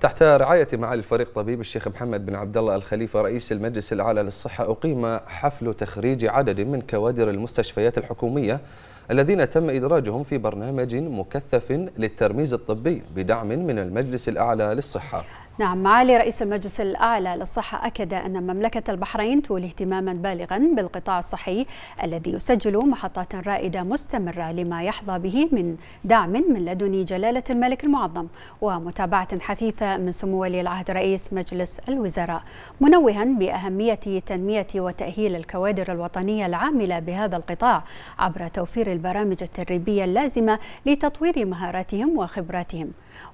تحت رعاية معالي الفريق طبيب الشيخ محمد بن عبد الله الخليفة رئيس المجلس الأعلى للصحة أقيم حفل تخريج عدد من كوادر المستشفيات الحكومية الذين تم إدراجهم في برنامج مكثف للترميز الطبي بدعم من المجلس الأعلى للصحة نعم معالي رئيس المجلس الأعلى للصحة أكد أن مملكة البحرين تولي اهتماما بالغا بالقطاع الصحي الذي يسجل محطات رائدة مستمرة لما يحظى به من دعم من لدن جلالة الملك المعظم ومتابعة حثيثة من سمو ولي العهد رئيس مجلس الوزراء منوها بأهمية تنمية وتأهيل الكوادر الوطنية العاملة بهذا القطاع عبر توفير البرامج التدريبية اللازمة لتطوير مهاراتهم وخبراتهم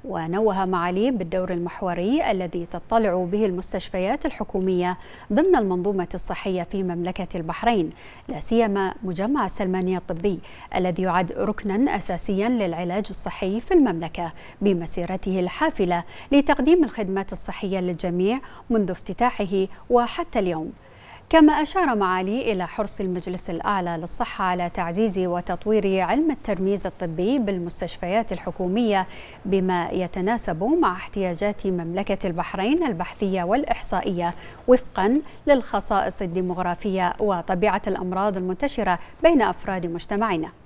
ونوه معاليه بالدور المحوري الذي تطلع به المستشفيات الحكومية ضمن المنظومة الصحية في مملكة البحرين لا سيما مجمع السلمانية الطبي الذي يعد ركنا أساسيا للعلاج الصحي في المملكة بمسيرته الحافلة لتقديم الخدمات الصحية للجميع منذ افتتاحه وحتى اليوم كما أشار معالي إلى حرص المجلس الأعلى للصحة على تعزيز وتطوير علم الترميز الطبي بالمستشفيات الحكومية بما يتناسب مع احتياجات مملكة البحرين البحثية والإحصائية وفقا للخصائص الديمغرافية وطبيعة الأمراض المنتشرة بين أفراد مجتمعنا